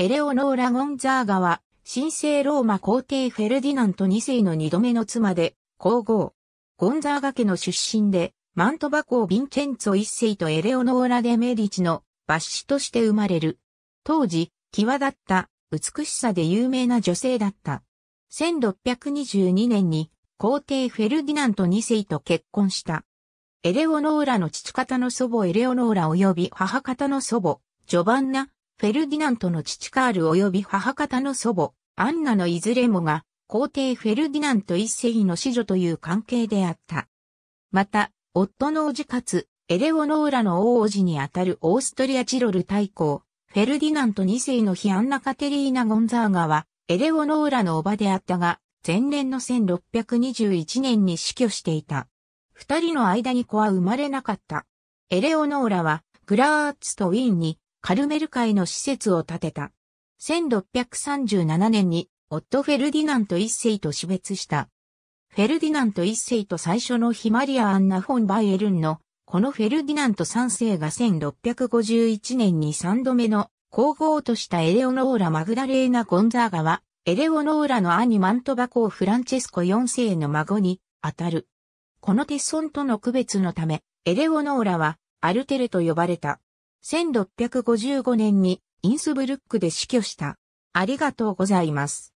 エレオノーラ・ゴンザーガは、神聖ローマ皇帝フェルディナント2世の2度目の妻で、皇后。ゴンザーガ家の出身で、マントバ公ヴィンチェンツォ1世とエレオノーラ・デ・メディチの抜子として生まれる。当時、際立った美しさで有名な女性だった。1622年に皇帝フェルディナント2世と結婚した。エレオノーラの父方の祖母エレオノーラ及び母方の祖母、ジョバンナ、フェルディナントの父カール及び母方の祖母、アンナのいずれもが、皇帝フェルディナント一世の子女という関係であった。また、夫の叔父かつ、エレオノーラの王子にあたるオーストリアチロル大公、フェルディナント二世の日アンナ・カテリーナ・ゴンザーガは、エレオノーラの叔母であったが、前年の1621年に死去していた。二人の間に子は生まれなかった。エレオノーラは、グラーツとウィーンにカルメル会の施設を建てた。1637年にオット・フェルディナント一世と死別した。フェルディナント一世と最初のヒマリア・アンナ・フォン・バイエルンのこのフェルディナント三世が1651年に三度目の皇后としたエレオノーラ・マグダレーナ・ゴンザーガは、エレオノーラの兄マントバコ公フランチェスコ四世の孫に当たる。このソンとの区別のため、エレオノーラはアルテルと呼ばれた。1655年にインスブルックで死去した。ありがとうございます。